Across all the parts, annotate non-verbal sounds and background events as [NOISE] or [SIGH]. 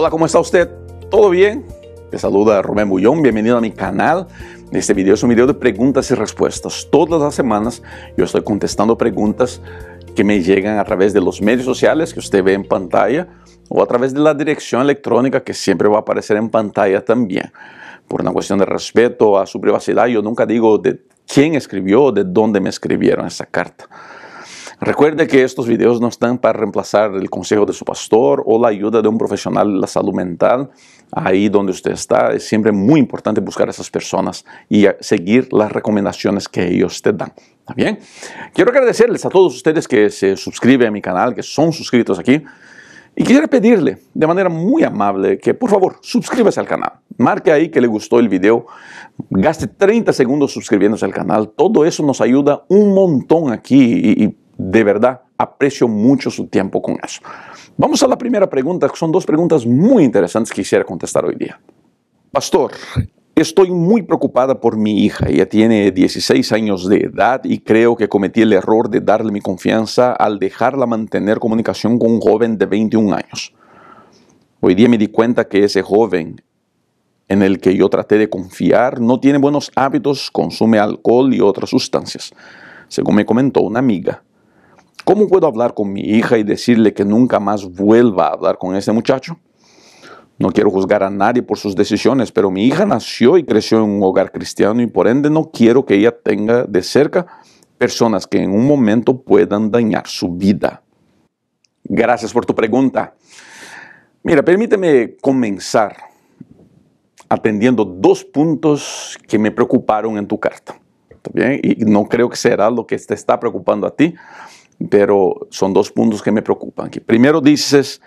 Hola, ¿cómo está usted? ¿Todo bien? Te saluda Rubén Bullón, bienvenido a mi canal. Este video es un video de preguntas y respuestas. Todas las semanas yo estoy contestando preguntas que me llegan a través de los medios sociales que usted ve en pantalla o a través de la dirección electrónica que siempre va a aparecer en pantalla también. Por una cuestión de respeto a su privacidad, yo nunca digo de quién escribió o de dónde me escribieron esa carta. Recuerde que estos videos no están para reemplazar el consejo de su pastor o la ayuda de un profesional de la salud mental ahí donde usted está. Es siempre muy importante buscar a esas personas y seguir las recomendaciones que ellos te dan. ¿Está bien? Quiero agradecerles a todos ustedes que se suscriben a mi canal, que son suscritos aquí. Y quisiera pedirle de manera muy amable que por favor suscríbase al canal. Marque ahí que le gustó el video. Gaste 30 segundos suscribiéndose al canal. Todo eso nos ayuda un montón aquí y de verdad aprecio mucho su tiempo con eso. Vamos a la primera pregunta, son dos preguntas muy interesantes que quisiera contestar hoy día. Pastor, estoy muy preocupada por mi hija. Ella tiene 16 años de edad y creo que cometí el error de darle mi confianza al dejarla mantener comunicación con un joven de 21 años. Hoy día me di cuenta que ese joven en el que yo traté de confiar no tiene buenos hábitos, consume alcohol y otras sustancias. Según me comentó una amiga, ¿Cómo puedo hablar con mi hija y decirle que nunca más vuelva a hablar con ese muchacho? No quiero juzgar a nadie por sus decisiones, pero mi hija nació y creció en un hogar cristiano y por ende no quiero que ella tenga de cerca personas que en un momento puedan dañar su vida. Gracias por tu pregunta. Mira, permíteme comenzar atendiendo dos puntos que me preocuparon en tu carta. Y no creo que será lo que te está preocupando a ti, pero son dos puntos que me preocupan. primero dices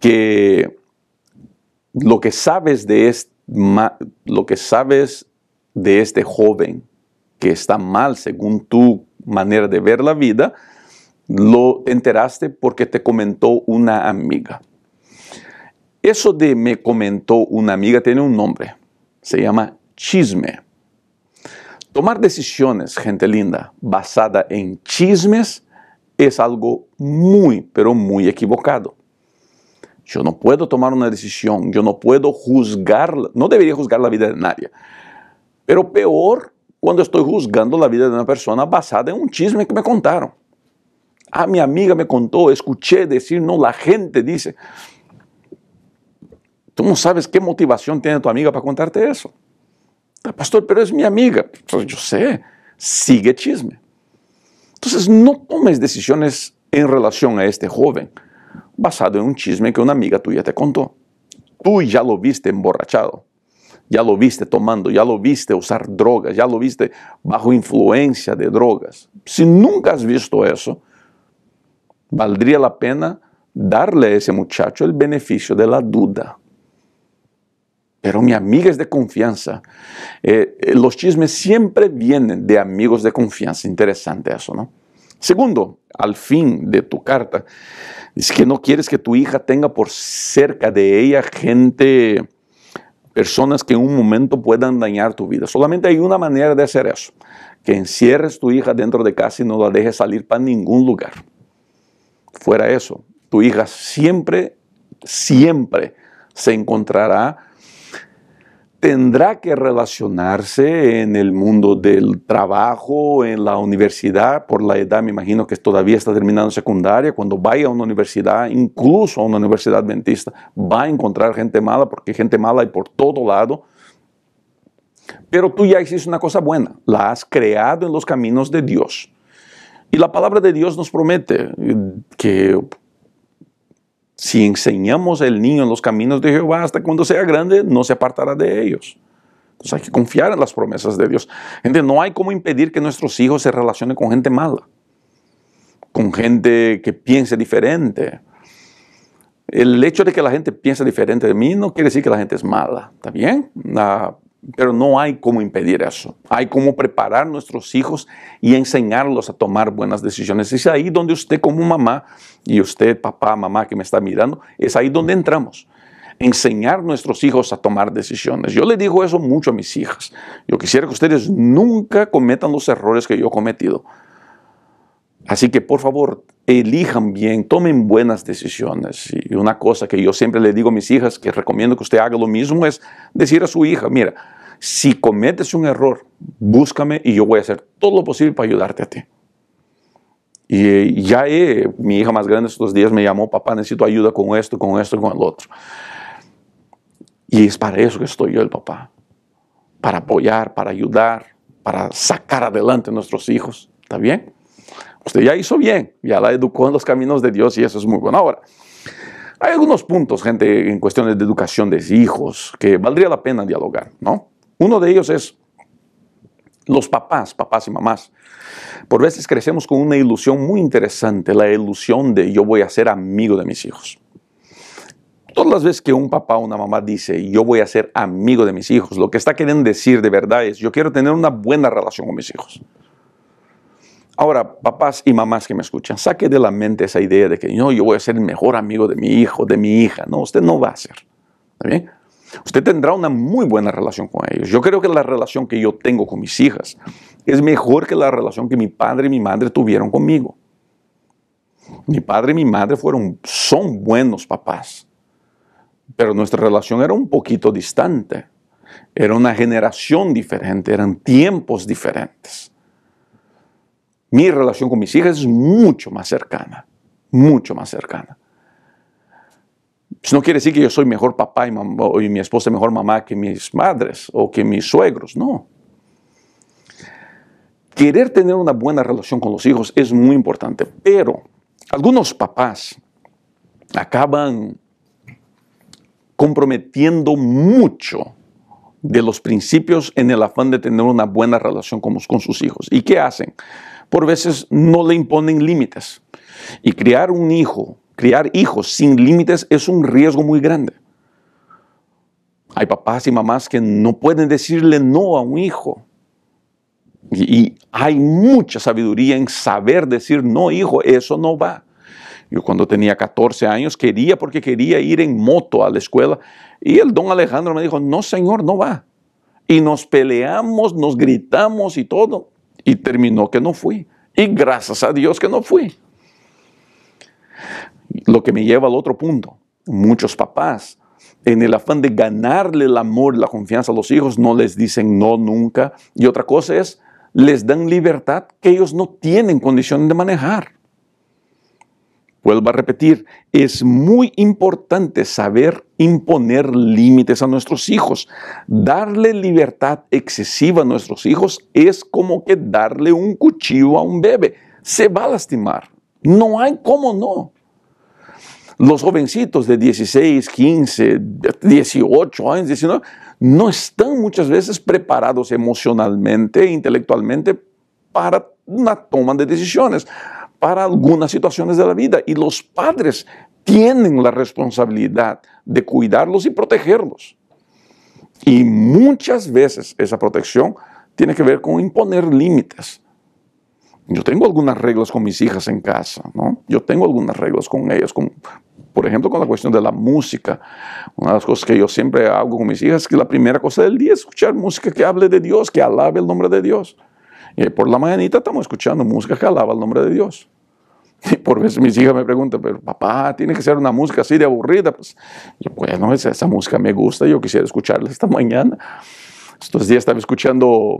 que lo que sabes de lo que sabes de este joven que está mal según tu manera de ver la vida, lo enteraste porque te comentó una amiga. Eso de me comentó una amiga tiene un nombre, se llama chisme. Tomar decisiones, gente linda, basada en chismes es algo muy, pero muy equivocado. Yo no puedo tomar una decisión, yo no puedo juzgarla, no debería juzgar la vida de nadie. Pero peor cuando estoy juzgando la vida de una persona basada en un chisme que me contaron. Ah, mi amiga me contó, escuché decir, no, la gente dice. Tú no sabes qué motivación tiene tu amiga para contarte eso. Ah, pastor, pero es mi amiga. Pues yo sé, sigue chisme. Entonces, no tomes decisiones en relación a este joven basado en un chisme que una amiga tuya te contó. Tú ya lo viste emborrachado, ya lo viste tomando, ya lo viste usar drogas, ya lo viste bajo influencia de drogas. Si nunca has visto eso, valdría la pena darle a ese muchacho el beneficio de la duda pero mi amiga es de confianza. Eh, eh, los chismes siempre vienen de amigos de confianza. Interesante eso, ¿no? Segundo, al fin de tu carta, dice que no quieres que tu hija tenga por cerca de ella gente, personas que en un momento puedan dañar tu vida. Solamente hay una manera de hacer eso, que encierres tu hija dentro de casa y no la dejes salir para ningún lugar. Fuera eso, tu hija siempre, siempre se encontrará tendrá que relacionarse en el mundo del trabajo, en la universidad, por la edad me imagino que todavía está terminando secundaria, cuando vaya a una universidad, incluso a una universidad adventista, va a encontrar gente mala, porque gente mala hay por todo lado. Pero tú ya hiciste una cosa buena, la has creado en los caminos de Dios. Y la palabra de Dios nos promete que si enseñamos al niño en los caminos de Jehová, hasta cuando sea grande, no se apartará de ellos. Entonces hay que confiar en las promesas de Dios. Gente, no hay cómo impedir que nuestros hijos se relacionen con gente mala, con gente que piense diferente. El hecho de que la gente piense diferente de mí no quiere decir que la gente es mala, ¿está bien? Ah, pero no hay cómo impedir eso. Hay cómo preparar nuestros hijos y enseñarlos a tomar buenas decisiones. Es ahí donde usted como mamá y usted papá, mamá que me está mirando, es ahí donde entramos. Enseñar a nuestros hijos a tomar decisiones. Yo le digo eso mucho a mis hijas. Yo quisiera que ustedes nunca cometan los errores que yo he cometido. Así que por favor, elijan bien, tomen buenas decisiones. Y una cosa que yo siempre le digo a mis hijas, que recomiendo que usted haga lo mismo, es decir a su hija, mira, si cometes un error, búscame y yo voy a hacer todo lo posible para ayudarte a ti. Y ya eh, mi hija más grande estos días me llamó, papá, necesito ayuda con esto, con esto, con el otro. Y es para eso que estoy yo el papá, para apoyar, para ayudar, para sacar adelante a nuestros hijos. ¿Está bien? Usted ya hizo bien, ya la educó en los caminos de Dios y eso es muy bueno. Ahora, hay algunos puntos, gente, en cuestiones de educación de hijos que valdría la pena dialogar, ¿no? Uno de ellos es los papás, papás y mamás. Por veces crecemos con una ilusión muy interesante, la ilusión de yo voy a ser amigo de mis hijos. Todas las veces que un papá o una mamá dice yo voy a ser amigo de mis hijos, lo que está queriendo decir de verdad es yo quiero tener una buena relación con mis hijos. Ahora, papás y mamás que me escuchan, saque de la mente esa idea de que yo voy a ser el mejor amigo de mi hijo, de mi hija. No, usted no va a ser. ¿está bien? usted tendrá una muy buena relación con ellos. Yo creo que la relación que yo tengo con mis hijas es mejor que la relación que mi padre y mi madre tuvieron conmigo. Mi padre y mi madre fueron, son buenos papás, pero nuestra relación era un poquito distante. Era una generación diferente, eran tiempos diferentes. Mi relación con mis hijas es mucho más cercana, mucho más cercana. Pues no quiere decir que yo soy mejor papá y, mi esposa mejor mamá que mis madres o que mis suegros, no. Querer tener una buena relación con los hijos es muy importante, pero algunos papás acaban comprometiendo mucho de los principios en el afán de tener una buena relación con, con sus hijos. ¿Y qué hacen? Por veces no le imponen límites. Y criar un hijo criar hijos sin límites es un riesgo muy grande. Hay papás y mamás que no pueden decirle no a un hijo. Y, hay mucha sabiduría en saber decir, no, hijo, eso no va. Yo cuando tenía 14 años quería porque quería ir en moto a la escuela y el don Alejandro me dijo, no, señor, no va. Y nos peleamos, nos gritamos y todo. Y terminó que no fui. Y gracias a Dios que no fui. Lo que me lleva al otro punto. Muchos papás, en el afán de ganarle el amor, la confianza a los hijos, no les dicen no nunca. Y otra cosa es, les dan libertad que ellos no tienen condiciones de manejar. Vuelvo a repetir, es muy importante saber imponer límites a nuestros hijos. Darle libertad excesiva a nuestros hijos es como que darle un cuchillo a un bebé. Se va a lastimar. No hay cómo no. Los jovencitos de 16, 15, 18 años, 19, no están muchas veces preparados emocionalmente, intelectualmente, para una toma de decisiones, para algunas situaciones de la vida. Y los padres tienen la responsabilidad de cuidarlos y protegerlos. Y muchas veces esa protección tiene que ver con imponer límites. Yo tengo algunas reglas con mis hijas en casa, ¿no? Yo tengo algunas reglas con ellas, con por ejemplo, con la cuestión de la música. Una de las cosas que yo siempre hago con mis hijas es que la primera cosa del día es escuchar música que hable de Dios, que alabe el nombre de Dios. Y por la mañanita estamos escuchando música que alaba el nombre de Dios. Y por veces mis hijas me preguntan, pero papá, tiene que ser una música así de aburrida. Pues, yo, bueno, esa, esa música me gusta, yo quisiera escucharla esta mañana. Estos días estaba escuchando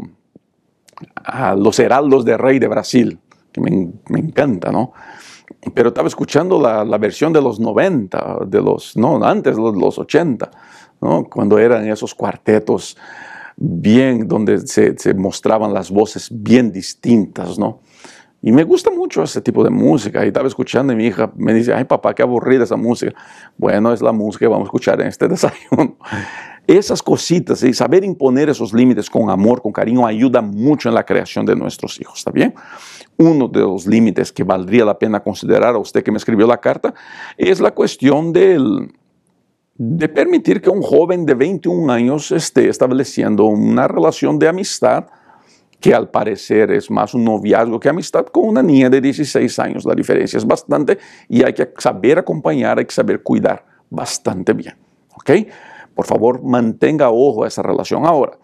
a los heraldos de rey de Brasil, que me, me encanta, ¿no? pero estaba escuchando la, versión de los 90, de los, no, antes los, los 80, cuando eran esos cuartetos bien, donde se, mostraban las voces bien distintas, ¿no? Y me gusta mucho ese tipo de música. Y estaba escuchando y mi hija me dice, ay papá, qué aburrida esa música. Bueno, es la música que vamos a escuchar en este [LAUGHS] desayuno. Esas cositas y saber imponer esos límites con amor, con cariño, ayuda mucho en la creación de nuestros hijos, ¿está bien? Uno de los límites que valdría la pena considerar a usted que me escribió la carta es la cuestión de permitir que un joven de 21 años esté estableciendo una relación de amistad que al parecer es más un noviazgo que amistad con una niña de 16 años. La diferencia es bastante y hay que saber acompañar, hay que saber cuidar bastante bien. ¿Ok? Por favor, mantenga ojo a esa relación ahora.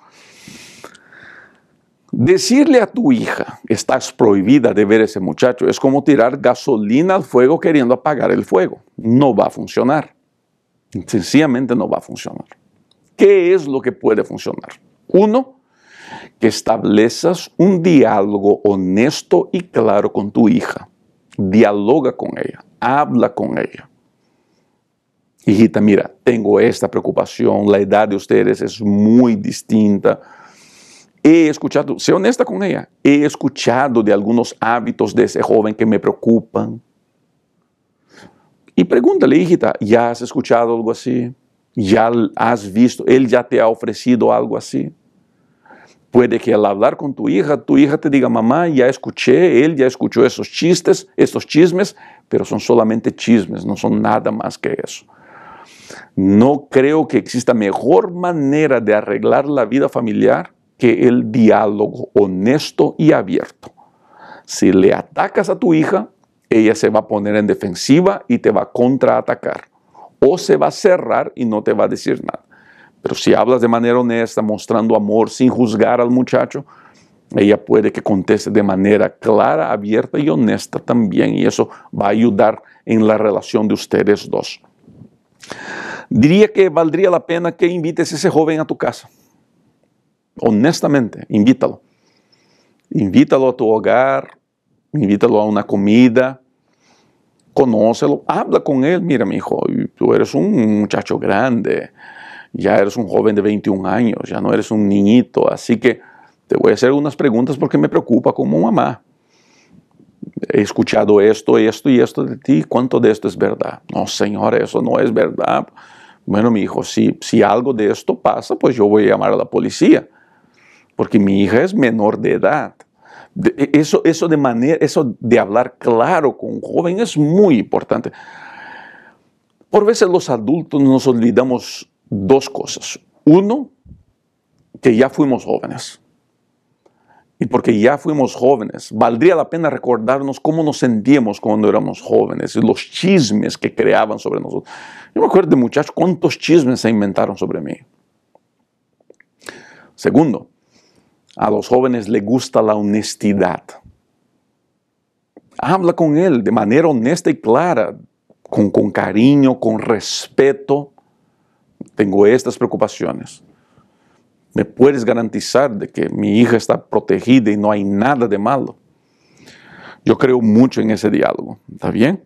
Decirle a tu hija, estás prohibida de ver a ese muchacho, es como tirar gasolina al fuego queriendo apagar el fuego. No va a funcionar. Sencillamente no va a funcionar. ¿Qué es lo que puede funcionar? Uno, que establezas un diálogo honesto y claro con tu hija. Dialoga con ella, habla con ella hijita, mira, tengo esta preocupación, la edad de ustedes es muy distinta. He escuchado, sé honesta con ella, he escuchado de algunos hábitos de ese joven que me preocupan. Y pregúntale, hijita, ¿ya has escuchado algo así? ¿Ya has visto? ¿Él ya te ha ofrecido algo así? Puede que al hablar con tu hija, tu hija te diga, mamá, ya escuché, él ya escuchó esos chistes, estos chismes, pero son solamente chismes, no son nada más que eso. No creo que exista mejor manera de arreglar la vida familiar que el diálogo honesto y abierto. Si le atacas a tu hija, ella se va a poner en defensiva y te va a contraatacar. O se va a cerrar y no te va a decir nada. Pero si hablas de manera honesta, mostrando amor, sin juzgar al muchacho, ella puede que conteste de manera clara, abierta y honesta también. Y eso va a ayudar en la relación de ustedes dos. Diría que valdría la pena que invites a ese joven a tu casa. Honestamente, invítalo. Invítalo a tu hogar, invítalo a una comida, conócelo, habla con él. Mira, mi hijo, tú eres un muchacho grande, ya eres un joven de 21 años, ya no eres un niñito, así que te voy a hacer unas preguntas porque me preocupa como mamá he escuchado esto, esto y esto de ti, ¿cuánto de esto es verdad? No, Señor, eso no es verdad. Bueno, mi hijo, si, si algo de esto pasa, pues yo voy a llamar a la policía, porque mi hija es menor de edad. E, eso, eso, de manera, eso de hablar claro con un joven es muy importante. Por veces los adultos nos olvidamos dos cosas. Uno, que ya fuimos jóvenes y porque ya fuimos jóvenes, valdría la pena recordarnos cómo nos sentíamos cuando éramos jóvenes y los chismes que creaban sobre nosotros. Yo me acuerdo de muchachos cuántos chismes se inventaron sobre mí. Segundo, a los jóvenes les gusta la honestidad. Habla con él de manera honesta y clara, con, con cariño, con respeto. Tengo estas preocupaciones ¿Me puedes garantizar de que mi hija está protegida y no hay nada de malo? Yo creo mucho en ese diálogo, ¿está bien?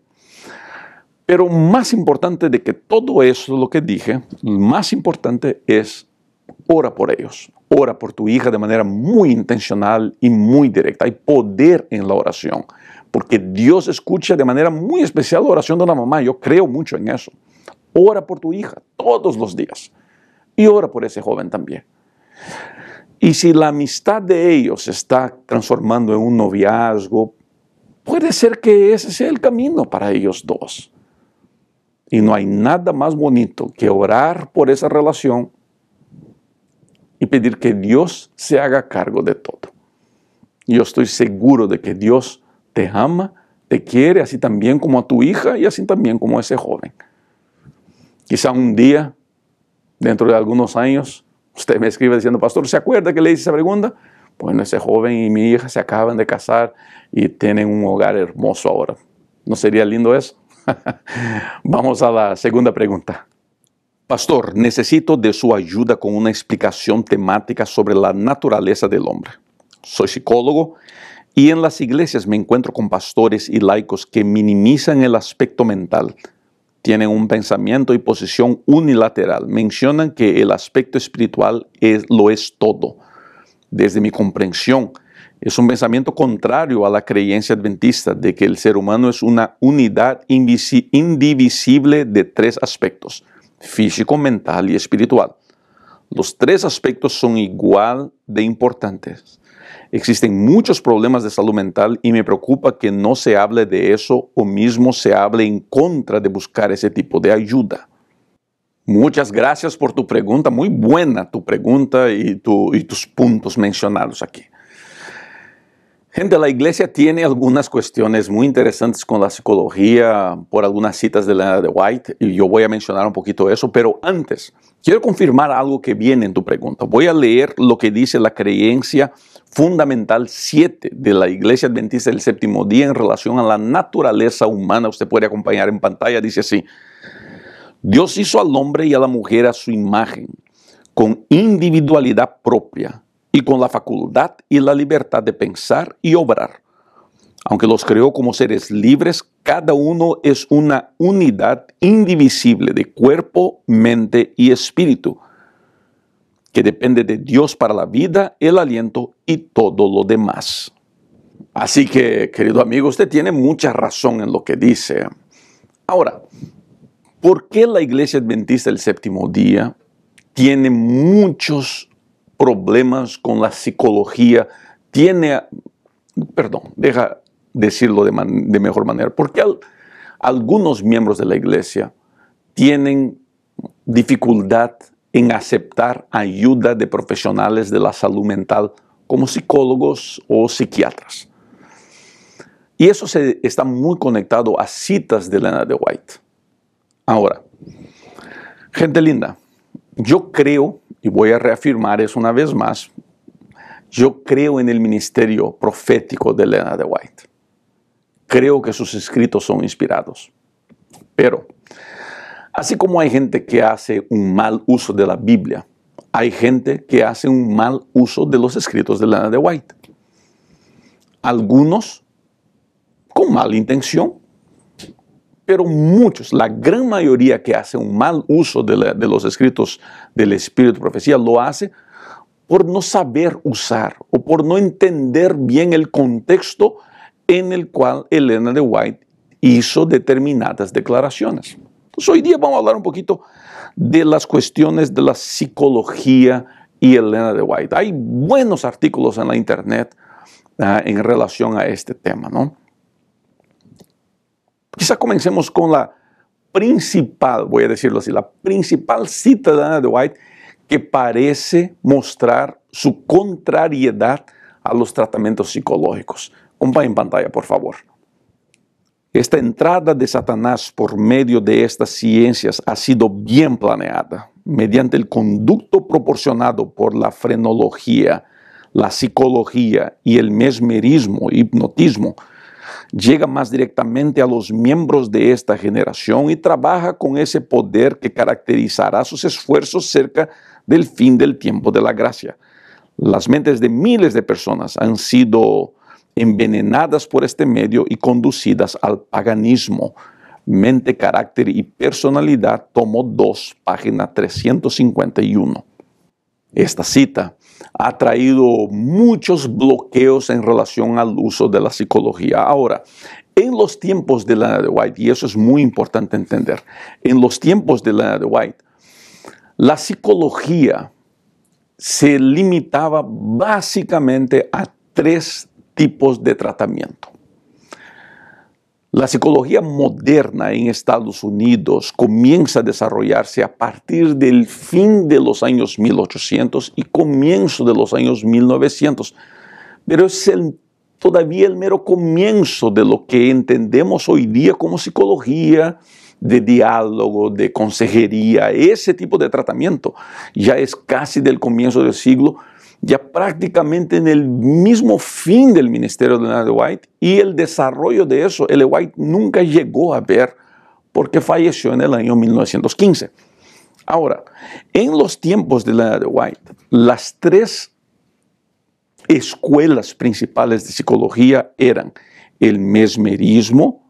Pero más importante de que todo eso, lo que dije, más importante es ora por ellos, ora por tu hija de manera muy intencional y muy directa. Hay poder en la oración, porque Dios escucha de manera muy especial la oración de una mamá. Yo creo mucho en eso. Ora por tu hija todos los días y ora por ese joven también. Y si la amistad de ellos se está transformando en un noviazgo, puede ser que ese sea el camino para ellos dos. Y no hay nada más bonito que orar por esa relación y pedir que Dios se haga cargo de todo. Yo estoy seguro de que Dios te ama, te quiere, así también como a tu hija y así también como a ese joven. Quizá un día, dentro de algunos años, Usted me escribe diciendo, pastor, ¿se acuerda que le hice esa pregunta? Bueno, ese joven y mi hija se acaban de casar y tienen un hogar hermoso ahora. ¿No sería lindo eso? [LAUGHS] Vamos a la segunda pregunta. Pastor, necesito de su ayuda con una explicación temática sobre la naturaleza del hombre. Soy psicólogo y en las iglesias me encuentro con pastores y laicos que minimizan el aspecto mental tienen un pensamiento y posición unilateral. Mencionan que el aspecto espiritual es, lo es todo. Desde mi comprensión, es un pensamiento contrario a la creencia adventista de que el ser humano es una unidad indivisible de tres aspectos, físico, mental y espiritual. Los tres aspectos son igual de importantes. Existen muchos problemas de salud mental y me preocupa que no se hable de eso o mismo se hable en contra de buscar ese tipo de ayuda. Muchas gracias por tu pregunta, muy buena tu pregunta y, tus puntos mencionados aquí. Gente, la iglesia tiene algunas cuestiones muy interesantes con la psicología por algunas citas de la de White y yo voy a mencionar un poquito eso, pero antes quiero confirmar algo que viene en tu pregunta. Voy a leer lo que dice la creencia fundamental 7 de la Iglesia Adventista del Séptimo Día en relación a la naturaleza humana. Usted puede acompañar en pantalla, dice así. Dios hizo al hombre y a la mujer a su imagen, con individualidad propia y con la facultad y la libertad de pensar y obrar. Aunque los creó como seres libres, cada uno es una unidad indivisible de cuerpo, mente y espíritu, que depende de Dios para la vida, el aliento y todo lo demás. Así que, querido amigo, usted tiene mucha razón en lo que dice. Ahora, ¿por qué la Iglesia Adventista del Séptimo Día tiene muchos problemas con la psicología, tiene, perdón, deja decirlo de, mejor manera, porque algunos miembros de la iglesia tienen dificultad en aceptar ayuda de profesionales de la salud mental como psicólogos o psiquiatras. Y eso se, está muy conectado a citas de Elena de White. Ahora, gente linda, yo creo Que y voy a reafirmar eso una vez más, yo creo en el ministerio profético de Elena de White. Creo que sus escritos son inspirados. Pero, así como hay gente que hace un mal uso de la Biblia, hay gente que hace un mal uso de los escritos de Elena de White. Algunos con mala intención pero muchos, la gran mayoría que hace un mal uso de, los escritos del Espíritu de Profecía lo hace por no saber usar o por no entender bien el contexto en el cual Elena de White hizo determinadas declaraciones. Entonces, hoy día vamos a hablar un poquito de las cuestiones de la psicología y Elena de White. Hay buenos artículos en la internet ah, en relación a este tema, ¿no? Quizá comencemos con la principal, voy a decirlo así, la principal cita de Ana de White que parece mostrar su contrariedad a los tratamientos psicológicos. Acompaña en pantalla, por favor. Esta entrada de Satanás por medio de estas ciencias ha sido bien planeada mediante el conducto proporcionado por la frenología, la psicología y el mesmerismo, hipnotismo llega más directamente a los miembros de esta generación y trabaja con ese poder que caracterizará sus esfuerzos cerca del fin del tiempo de la gracia. Las mentes de miles de personas han sido envenenadas por este medio y conducidas al paganismo. Mente, carácter y personalidad, tomo 2, página 351. Esta cita ha traído muchos bloqueos en relación al uso de la psicología. Ahora, en los tiempos de la de White, y eso es muy importante entender, en los tiempos de la de White, la psicología se limitaba básicamente a tres tipos de tratamiento. La psicología moderna en Estados Unidos comienza a desarrollarse a partir del fin de los años 1800 y comienzo de los años 1900, pero es todavía el mero comienzo de lo que entendemos hoy día como psicología de diálogo, de consejería, ese tipo de tratamiento. Ya es casi del comienzo del siglo ya prácticamente en el mismo fin del ministerio de de White y el desarrollo de eso, L. White nunca llegó a ver porque falleció en el año 1915. Ahora, en los tiempos de de White, las tres escuelas principales de psicología eran el mesmerismo,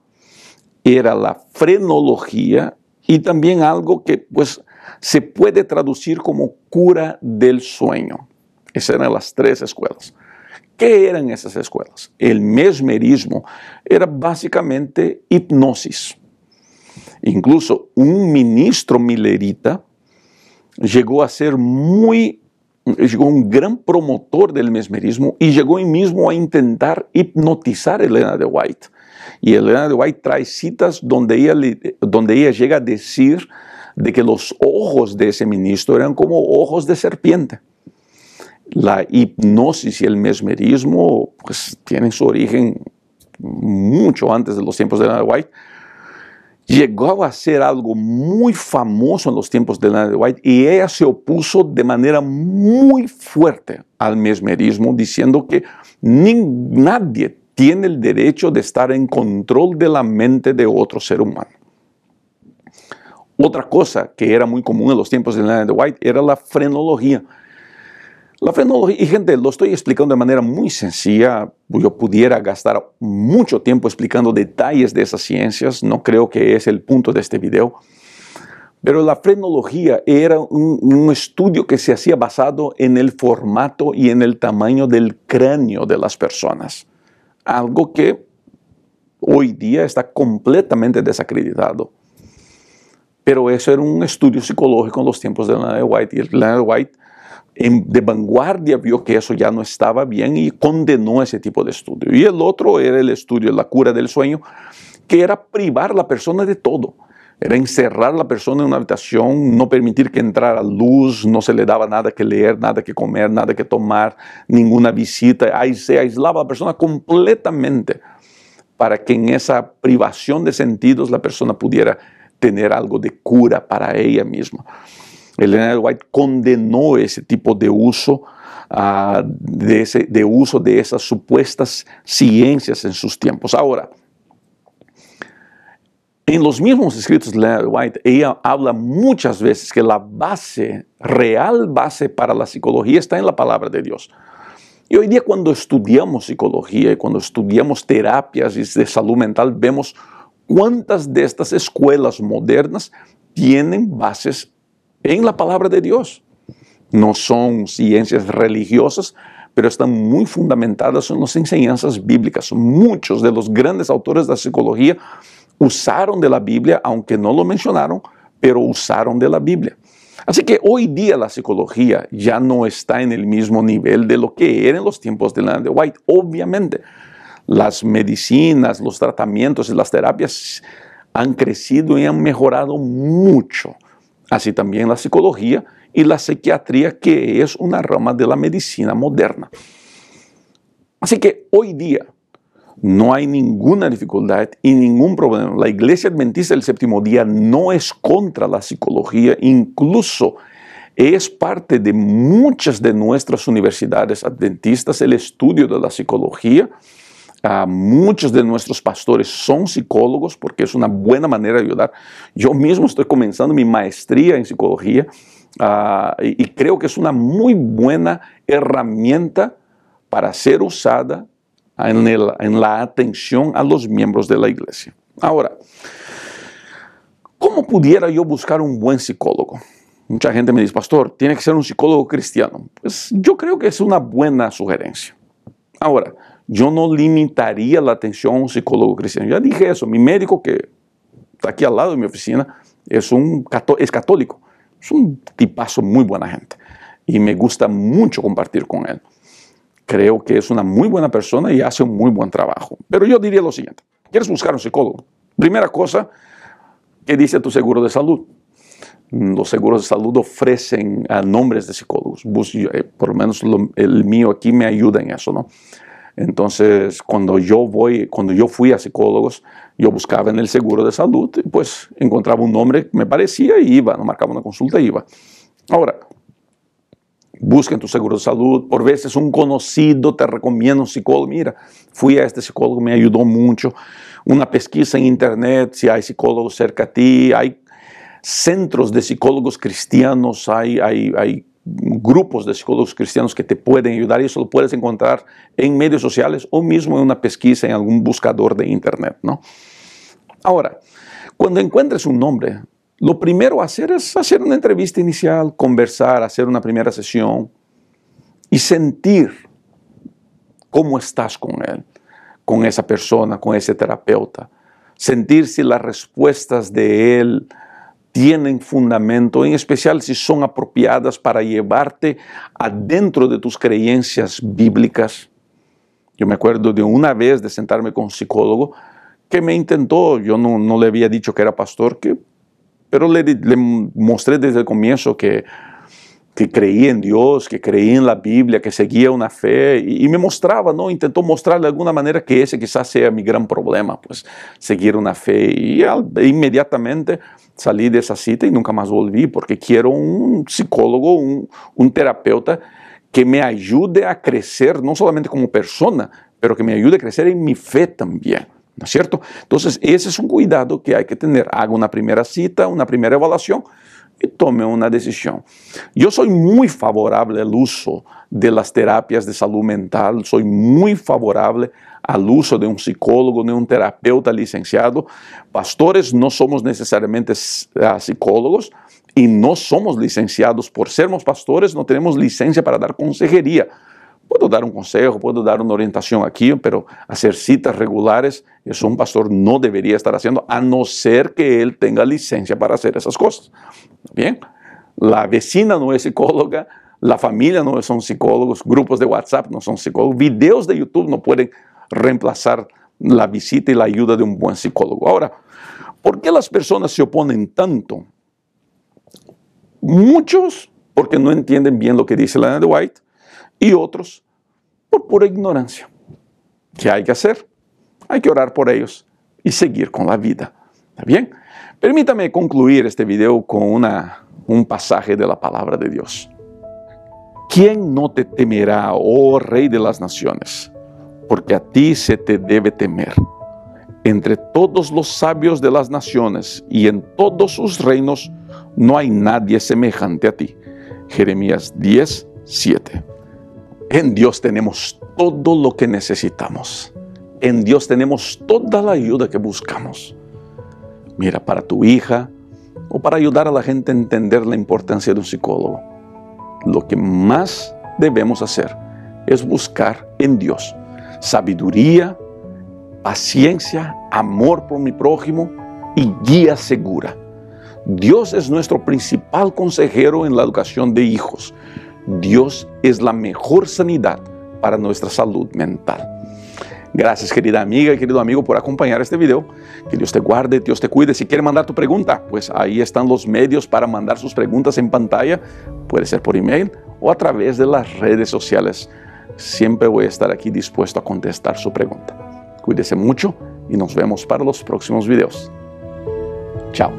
era la frenología y también algo que pues se puede traducir como cura del sueño. Esas eran las tres escuelas. ¿Qué eran esas escuelas? El mesmerismo era básicamente hipnosis. Incluso un ministro milerita llegó a ser muy, llegó un gran promotor del mesmerismo y llegó él mismo a intentar hipnotizar a Elena de White. Y Elena de White trae citas donde ella, donde ella llega a decir de que los ojos de ese ministro eran como ojos de serpiente la hipnosis y el mesmerismo pues, tienen su origen mucho antes de los tiempos de la White. Llegó a ser algo muy famoso en los tiempos de la White y ella se opuso de manera muy fuerte al mesmerismo, diciendo que nadie tiene el derecho de estar en control de la mente de otro ser humano. Otra cosa que era muy común en los tiempos de la White era la frenología la frenología, y gente, lo estoy explicando de manera muy sencilla, yo pudiera gastar mucho tiempo explicando detalles de esas ciencias, no creo que es el punto de este video, pero la frenología era un, estudio que se hacía basado en el formato y en el tamaño del cráneo de las personas, algo que hoy día está completamente desacreditado. Pero eso era un estudio psicológico en los tiempos de Leonard White y Leonard White de vanguardia vio que eso ya no estaba bien y condenó ese tipo de estudio. Y el otro era el estudio, la cura del sueño, que era privar a la persona de todo. Era encerrar a la persona en una habitación, no permitir que entrara luz, no se le daba nada que leer, nada que comer, nada que tomar, ninguna visita. Ahí se aislaba a la persona completamente para que en esa privación de sentidos la persona pudiera tener algo de cura para ella misma. Elena White condenó ese tipo de uso, ah, de, de uso de esas supuestas ciencias en sus tiempos. Ahora, en los mismos escritos de Leonard White, ella habla muchas veces que la base, real base para la psicología está en la palabra de Dios. Y hoy día cuando estudiamos psicología y cuando estudiamos terapias de salud mental, vemos cuántas de estas escuelas modernas tienen bases en la palabra de Dios. No son ciencias religiosas, pero están muy fundamentadas en las enseñanzas bíblicas. Muchos de los grandes autores de la psicología usaron de la Biblia, aunque no lo mencionaron, pero usaron de la Biblia. Así que hoy día la psicología ya no está en el mismo nivel de lo que era en los tiempos de Lana de White, obviamente. Las medicinas, los tratamientos y las terapias han crecido y han mejorado mucho así también la psicología y la psiquiatría, que es una rama de la medicina moderna. Así que hoy día no hay ninguna dificultad y ningún problema. La Iglesia Adventista del Séptimo Día no es contra la psicología, incluso es parte de muchas de nuestras universidades adventistas el estudio de la psicología muchos de nuestros pastores son psicólogos porque es una buena manera de ayudar. Yo mismo estoy comenzando mi maestría en psicología ah, y, creo que es una muy buena herramienta para ser usada en, en la atención a los miembros de la iglesia. Ahora, ¿cómo pudiera yo buscar un buen psicólogo? Mucha gente me dice, pastor, tiene que ser un psicólogo cristiano. Pues yo creo que es una buena sugerencia. Ahora, yo no limitaría la atención a un psicólogo cristiano. Ya dije eso, mi médico que está aquí al lado de mi oficina es, un, es católico, es un tipazo muy buena gente y me gusta mucho compartir con él. Creo que es una muy buena persona y hace un muy buen trabajo. Pero yo diría lo siguiente, ¿quieres buscar un psicólogo? Primera cosa, ¿qué dice tu seguro de salud? Mm, los seguros de salud ofrecen a nombres de psicólogos. Eh, por lo menos el mío aquí me ayuda en eso, ¿no? Entonces, cuando yo voy, cuando yo fui a psicólogos, yo buscaba en el seguro de salud, pues encontraba un nombre que me parecía y iba, no marcaba una consulta y iba. Ahora, busca en tu seguro de salud, por veces un conocido te recomienda un psicólogo, mira, fui a este psicólogo, me ayudó mucho, una pesquisa en internet, si hay psicólogos cerca a ti, hay centros de psicólogos cristianos, hay, hay, hay grupos de psicólogos cristianos que te pueden ayudar y eso lo puedes encontrar en medios sociales o mismo en una pesquisa en algún buscador de internet, ¿no? Ahora, cuando encuentres un nombre, lo primero a hacer es hacer una entrevista inicial, conversar, hacer una primera sesión y sentir cómo estás con él, con esa persona, con ese terapeuta. Sentir si las respuestas de él tienen fundamento, en especial si son apropiadas para llevarte adentro de tus creencias bíblicas. Yo me acuerdo de una vez de sentarme con un psicólogo que me intentó, yo no, no le había dicho que era pastor, que, pero le, le mostré desde el comienzo que que creía en Dios, que creía en la Biblia, que seguía una fe y, me mostraba, ¿no? Intentó mostrarle de alguna manera que ese quizás sea mi gran problema, pues seguir una fe. Y inmediatamente salí de esa cita y nunca más volví porque quiero un psicólogo, un, un terapeuta que me ayude a crecer, no solamente como persona, pero que me ayude a crecer en mi fe también. ¿No es cierto? Entonces, ese es un cuidado que hay que tener. Hago una primera cita, una primera evaluación eh, tome una decisión. Yo soy muy favorable al uso de las terapias de salud mental, soy muy favorable al uso de un psicólogo, de un terapeuta licenciado. Pastores no somos necesariamente ah, psicólogos y no somos licenciados. Por sermos pastores no tenemos licencia para dar consejería Puedo dar un consejo, puedo dar una orientación aquí, pero hacer citas regulares, eso un pastor no debería estar haciendo, a no ser que él tenga licencia para hacer esas cosas. Bien, la vecina no es psicóloga, la familia no son psicólogos, grupos de WhatsApp no son psicólogos, videos de YouTube no pueden reemplazar la visita y la ayuda de un buen psicólogo. Ahora, ¿por qué las personas se oponen tanto? Muchos porque no entienden bien lo que dice Lana de White y otros por pura ignorancia. ¿Qué hay que hacer? Hay que orar por ellos y seguir con la vida. ¿Está bien? Permítame concluir este video con una, un pasaje de la palabra de Dios. ¿Quién no te temerá, oh Rey de las Naciones? Porque a ti se te debe temer. Entre todos los sabios de las naciones y en todos sus reinos no hay nadie semejante a ti. Jeremías 10, 7. En Dios tenemos todo lo que necesitamos. En Dios tenemos toda la ayuda que buscamos. Mira, para tu hija o para ayudar a la gente a entender la importancia de un psicólogo, lo que más debemos hacer es buscar en Dios sabiduría, paciencia, amor por mi prójimo y guía segura. Dios es nuestro principal consejero en la educación de hijos Dios es la mejor sanidad para nuestra salud mental. Gracias querida amiga y querido amigo por acompañar este video. Que Dios te guarde, Dios te cuide. Si quiere mandar tu pregunta, pues ahí están los medios para mandar sus preguntas en pantalla. Puede ser por email o a través de las redes sociales. Siempre voy a estar aquí dispuesto a contestar su pregunta. Cuídese mucho y nos vemos para los próximos videos. Chao.